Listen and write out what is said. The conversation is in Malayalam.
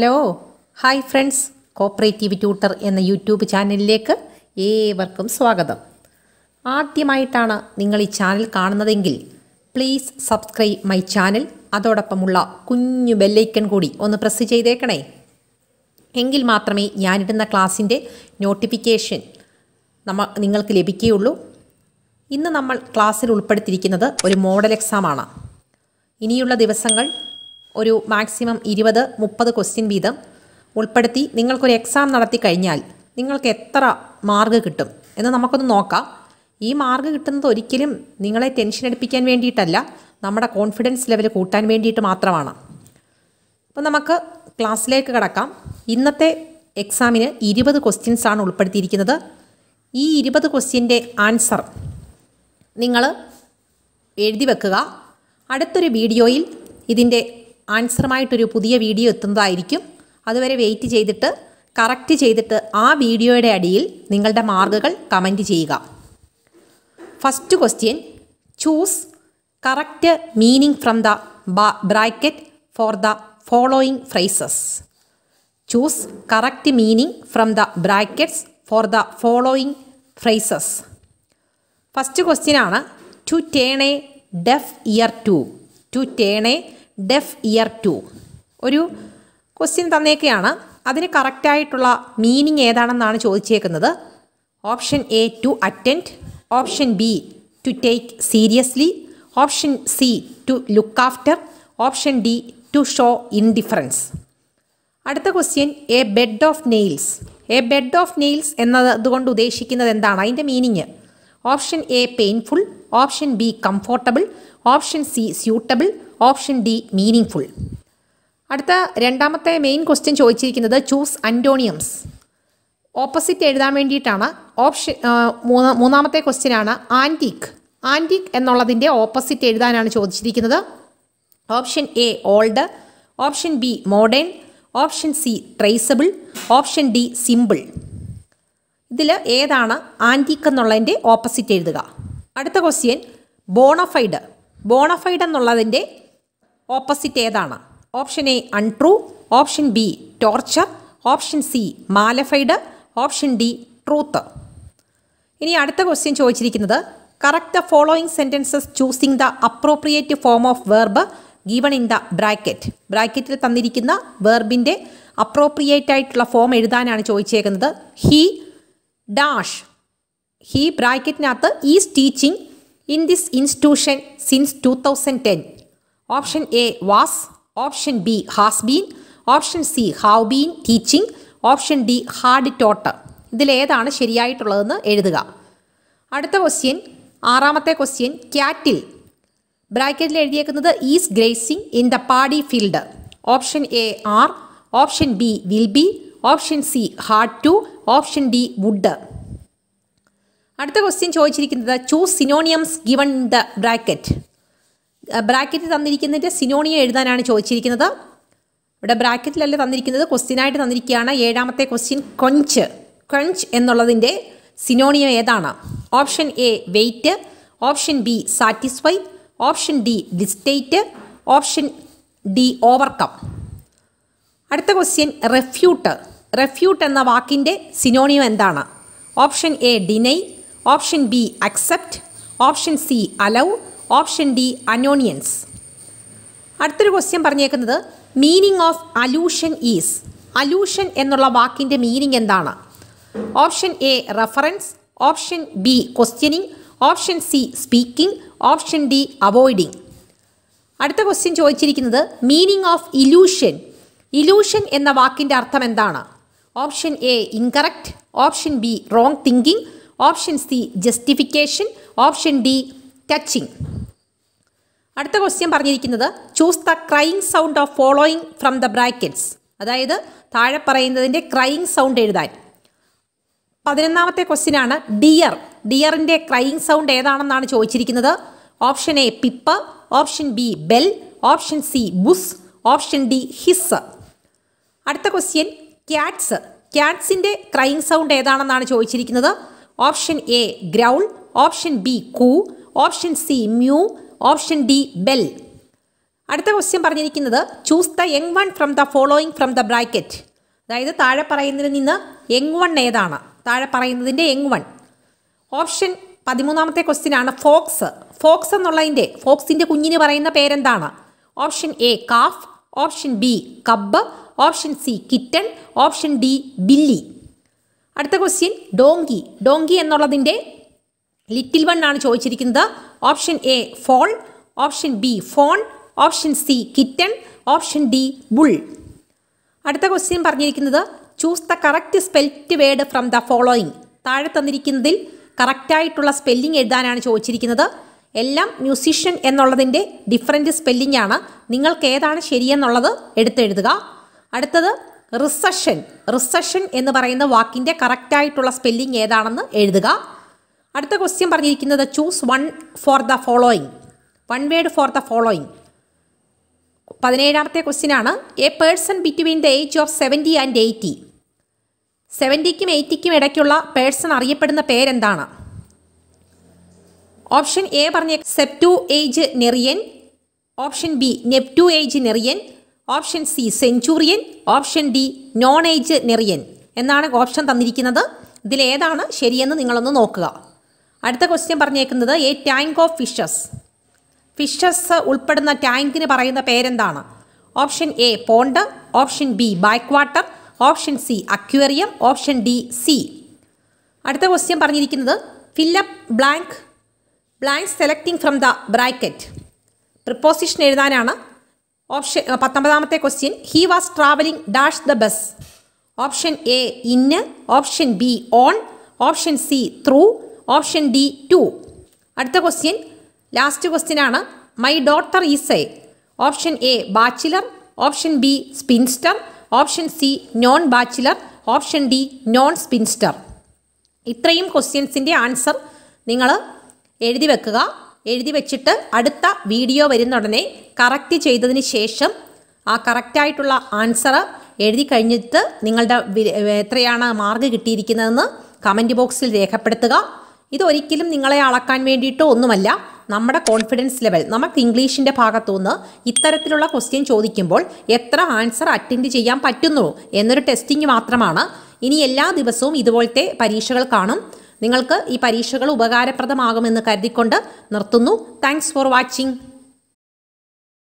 hello hi friends cooperative tutor എന്ന യൂട്യൂബ് ചാനലിലേക്ക് ഏവർക്കും സ്വാഗതം ആദ്യമായിട്ടാണ് നിങ്ങൾ ഈ ചാനൽ കാണുന്നതെങ്കിൽ പ്ലീസ് സബ്സ്ക്രൈബ് മൈ ചാനൽ അതോടൊപ്പമുള്ള കുഞ്ഞു ബെല്ലൈക്കൺ കൂടി ഒന്ന് പ്രസ് ചെയ്തേക്കണേ എങ്കിൽ മാത്രമേ ഞാനിടുന്ന ക്ലാസ്സിൻ്റെ നോട്ടിഫിക്കേഷൻ നമ്മ നിങ്ങൾക്ക് ലഭിക്കുകയുള്ളൂ ഇന്ന് നമ്മൾ ക്ലാസ്സിൽ ഉൾപ്പെടുത്തിയിരിക്കുന്നത് ഒരു മോഡൽ എക്സാമാണ് ഇനിയുള്ള ദിവസങ്ങൾ ഒരു മാക്സിമം ഇരുപത് മുപ്പത് ക്വസ്റ്റ്യൻ വീതം ഉൾപ്പെടുത്തി നിങ്ങൾക്കൊരു എക്സാം നടത്തി കഴിഞ്ഞാൽ നിങ്ങൾക്ക് എത്ര മാർക്ക് കിട്ടും എന്ന് നമുക്കൊന്ന് നോക്കാം ഈ മാർക്ക് കിട്ടുന്നത് ഒരിക്കലും നിങ്ങളെ ടെൻഷൻ എടുപ്പിക്കാൻ വേണ്ടിയിട്ടല്ല നമ്മുടെ കോൺഫിഡൻസ് ലെവൽ കൂട്ടാൻ വേണ്ടിയിട്ട് മാത്രമാണ് അപ്പോൾ നമുക്ക് ക്ലാസ്സിലേക്ക് കിടക്കാം ഇന്നത്തെ എക്സാമിന് ഇരുപത് ക്വസ്റ്റ്യൻസാണ് ഉൾപ്പെടുത്തിയിരിക്കുന്നത് ഈ ഇരുപത് ക്വസ്റ്റ്യൻ്റെ ആൻസർ നിങ്ങൾ എഴുതി വെക്കുക അടുത്തൊരു വീഡിയോയിൽ ഇതിൻ്റെ ആൻസറുമായിട്ടൊരു പുതിയ വീഡിയോ എത്തുന്നതായിരിക്കും അതുവരെ വെയിറ്റ് ചെയ്തിട്ട് കറക്റ്റ് ചെയ്തിട്ട് ആ വീഡിയോയുടെ അടിയിൽ നിങ്ങളുടെ മാർക്കുകൾ കമൻറ്റ് ചെയ്യുക first question choose correct meaning from the bracket for the following phrases choose correct meaning from the brackets for the following phrases first question ആണ് to turn a deaf ear to to turn a deaf ear to ഒരു ക്വസ്റ്റ്യൻ തന്നേക്കെയാണ് അതിന് കറക്റ്റായിട്ടുള്ള മീനിങ് ഏതാണെന്നാണ് ചോദിച്ചേക്കുന്നത് option A to attend option B to take seriously option C to look after option D to show indifference അടുത്ത question A bed of nails a bed of nails എന്നത് അതുകൊണ്ട് ഉദ്ദേശിക്കുന്നത് എന്താണ് അതിൻ്റെ meaning option A painful option B comfortable option C suitable option D meaningful അടുത്ത രണ്ടാമത്തെ മെയിൻ ക്വസ്റ്റ്യൻ ചോദിച്ചിരിക്കുന്നത് ചൂസ് അൻറ്റോണിയംസ് ഓപ്പോസിറ്റ് എഴുതാൻ വേണ്ടിയിട്ടാണ് ഓപ്ഷൻ മൂന്ന് മൂന്നാമത്തെ ക്വസ്റ്റ്യനാണ് ആൻറ്റീക്ക് ആൻറ്റീക്ക് എന്നുള്ളതിൻ്റെ ഓപ്പോസിറ്റ് എഴുതാനാണ് ചോദിച്ചിരിക്കുന്നത് option A old option B modern option C traceable option D simple ഇതിൽ ഏതാണ് ആൻറ്റീക്ക് എന്നുള്ളതിൻ്റെ ഓപ്പോസിറ്റ് എഴുതുക അടുത്ത ക്വസ്റ്റ്യൻ ബോണഫൈഡ് ബോണഫൈഡ് എന്നുള്ളതിൻ്റെ ഓപ്പോസിറ്റ് ഏതാണ് option A untrue option B torture option C mala fide option D truth ഇനി അടുത്ത ക്വസ്റ്റ്യൻ ചോദിച്ചിരിക്കുന്നത് correct the following sentences choosing the appropriate form of verb given in the bracket ബ്രാക്കറ്റിൽ തന്നിരിക്കുന്ന വേർബിൻ്റെ അപ്രോപ്രിയേറ്റ് ആയിട്ടുള്ള ഫോം എഴുതാനാണ് ചോദിച്ചേക്കുന്നത് he dash he ബ്രാക്കറ്റിനകത്ത് is teaching in this institution since two thousand ten option A was option B has been option C have been teaching option D had taught ഇതിലേതാണ് ശരിയായിട്ടുള്ളതെന്ന് എഴുതുക അടുത്ത ക്വസ്റ്റ്യൻ ആറാമത്തെ ക്വസ്റ്റ്യൻ ക്യാറ്റിൽ ബ്രാക്കറ്റിൽ എഴുതിയേക്കുന്നത് is grazing in the paddy field option A are option B will be option C had to option D would അടുത്ത ക്വസ്റ്റ്യൻ ചോദിച്ചിരിക്കുന്നത് choose synonyms given the bracket bracket തന്നിരിക്കുന്നതിൻ്റെ സിനോണിയ എഴുതാനാണ് ചോദിച്ചിരിക്കുന്നത് ഇവിടെ ബ്രാക്കറ്റിലല്ലേ തന്നിരിക്കുന്നത് ക്വസ്റ്റ്യനായിട്ട് തന്നിരിക്കുകയാണ് ഏഴാമത്തെ ക്വസ്റ്റ്യൻ കൊഞ്ച് ക്രഞ്ച് എന്നുള്ളതിൻ്റെ സിനോണിയ ഏതാണ് option A wait option B satisfy option D distaste option D overcome അടുത്ത ക്വസ്റ്റ്യൻ റെഫ്യൂട്ട് റെഫ്യൂട്ട് എന്ന വാക്കിൻ്റെ സിനോണിയം എന്താണ് option A deny option B accept option C allow option D annoyance അടുത്തൊരു ക്വസ്റ്റ്യൻ പറഞ്ഞേക്കുന്നത് meaning of allusion is allusion എന്നുള്ള വാക്കിൻ്റെ മീനിങ് എന്താണ് option A reference option B questioning option C speaking option D avoiding അടുത്ത ക്വസ്റ്റ്യൻ ചോദിച്ചിരിക്കുന്നത് മീനിങ് ഓഫ് ഇലൂഷൻ ഇലൂഷൻ എന്ന വാക്കിൻ്റെ അർത്ഥം എന്താണ് option A incorrect option B wrong thinking option C justification option D touching അടുത്ത ക്വസ്റ്റ്യൻ പറഞ്ഞിരിക്കുന്നത് choose the crying sound of following from the brackets അതായത് താഴെ പറയുന്നതിൻ്റെ ക്രൈയിങ് സൗണ്ട് എഴുതാൻ പതിനൊന്നാമത്തെ ക്വസ്റ്റ്യനാണ് ഡിയർ ഡിയറിൻ്റെ ക്രൈയിങ് സൗണ്ട് ഏതാണെന്നാണ് ചോദിച്ചിരിക്കുന്നത് option A peep option B bell option C buzz option D hiss അടുത്ത ക്വസ്റ്റ്യൻ ക്യാറ്റ്സ് ക്യാറ്റ്സിൻ്റെ ക്രൈയിങ് സൗണ്ട് ഏതാണെന്നാണ് ചോദിച്ചിരിക്കുന്നത് option A growl option B coo option C mew option D bell അടുത്ത ക്വസ്റ്റ്യൻ പറഞ്ഞിരിക്കുന്നത് choose the young one from the following from the bracket അതായത് താഴെ പറയുന്നതിൽ നിന്ന് യങ് വൺ ഏതാണ് താഴെ പറയുന്നതിൻ്റെ യങ് വൺ ഓപ്ഷൻ പതിമൂന്നാമത്തെ ക്വസ്റ്റ്യൻ ആണ് ഫോക്സ് ഫോക്സ് എന്നുള്ളതിൻ്റെ ഫോക്സിൻ്റെ കുഞ്ഞിന് പറയുന്ന പേരെന്താണ് option A calf option B cub option C kitten option D billy അടുത്ത ക്വസ്റ്റ്യൻ ഡോങ്കി ഡോങ്കി എന്നുള്ളതിൻ്റെ ലിറ്റിൽ വൺ ആണ് ചോദിച്ചിരിക്കുന്നത് option A foal option B fawn option C kitten option D bull അടുത്ത ക്വസ്റ്റ്യൻ പറഞ്ഞിരിക്കുന്നത് choose the correct spelt word from the following താഴെ തന്നിരിക്കുന്നതിൽ കറക്റ്റായിട്ടുള്ള സ്പെല്ലിംഗ് എഴുതാനാണ് ചോദിച്ചിരിക്കുന്നത് എല്ലാം മ്യൂസിഷ്യൻ എന്നുള്ളതിൻ്റെ ഡിഫറെൻറ്റ് സ്പെല്ലിംഗ് ആണ് നിങ്ങൾക്ക് ഏതാണ് ശരിയെന്നുള്ളത് എടുത്തെഴുതുക അടുത്തത് റിസഷൻ റിസഷൻ എന്ന് പറയുന്ന വാക്കിൻ്റെ കറക്റ്റായിട്ടുള്ള സ്പെല്ലിംഗ് ഏതാണെന്ന് എഴുതുക അടുത്ത ക്വസ്റ്റ്യൻ പറഞ്ഞിരിക്കുന്നത് choose one for the following one word for the following പതിനേഴാമത്തെ ആണ് a person between the age of seventy and eighty സെവൻറ്റിക്കും എയ്റ്റിക്കും ഇടയ്ക്കുള്ള പേഴ്സൺ അറിയപ്പെടുന്ന പേരെന്താണ് ഓപ്ഷൻ എ പറഞ്ഞ സെപ്റ്റു ഏജ് നെറിയൻ ഓപ്ഷൻ ബി നെപ്റ്റു ഏജ് നെറിയൻ option C centurion option D nonagenarian എന്നാണ് ഓപ്ഷൻ തന്നിരിക്കുന്നത് ഇതിലേതാണ് ശരിയെന്ന് നിങ്ങളൊന്ന് നോക്കുക അടുത്ത ക്വസ്റ്റ്യൻ പറഞ്ഞേക്കുന്നത് a tank of fishes fishes ഉൾപ്പെടുന്ന ടാങ്കിന് പറയുന്ന പേരെന്താണ് option A pond option B back water option C aquarium option D C അടുത്ത ക്വസ്റ്റ്യൻ പറഞ്ഞിരിക്കുന്നത് fill up blank blank selecting from the bracket preposition എഴുതാനാണ് ഓപ്ഷൻ പത്തൊമ്പതാമത്തെ question he was travelling dash the bus option A in option B on option C through option D to അടുത്ത ക്വസ്റ്റ്യൻ ലാസ്റ്റ് ക്വസ്റ്റ്യൻ ആണ് my daughter is a option A bachelor option B spinster option C non bachelor option D non spinster ഇത്രയും ക്വസ്റ്റ്യൻസിൻ്റെ ആൻസർ നിങ്ങൾ എഴുതി വെക്കുക എഴുതി വെച്ചിട്ട് അടുത്ത വീഡിയോ വരുന്ന ഉടനെ കറക്റ്റ് ചെയ്തതിന് ശേഷം ആ കറക്റ്റായിട്ടുള്ള ആൻസർ എഴുതി കഴിഞ്ഞിട്ട് നിങ്ങളുടെ എത്രയാണ് മാർക്ക് കിട്ടിയിരിക്കുന്നതെന്ന് കമൻറ്റ് ബോക്സിൽ രേഖപ്പെടുത്തുക ഇതൊരിക്കലും നിങ്ങളെ അളക്കാൻ വേണ്ടിയിട്ടോ ഒന്നുമല്ല നമ്മുടെ കോൺഫിഡൻസ് ലെവൽ നമുക്ക് ഇംഗ്ലീഷിൻ്റെ ഭാഗത്തുനിന്ന് ഇത്തരത്തിലുള്ള ക്വസ്റ്റ്യൻ ചോദിക്കുമ്പോൾ എത്ര ആൻസർ അറ്റൻഡ് ചെയ്യാൻ പറ്റുന്നു എന്നൊരു ടെസ്റ്റിംഗ് മാത്രമാണ് ഇനി എല്ലാ ദിവസവും ഇതുപോലത്തെ പരീക്ഷകൾ കാണും നിങ്ങൾക്ക് ഈ പരീക്ഷകൾ ഉപകാരപ്രദമാകുമെന്ന് കരുതിക്കൊണ്ട് നിർത്തുന്നു താങ്ക്സ് ഫോർ വാച്ചിങ്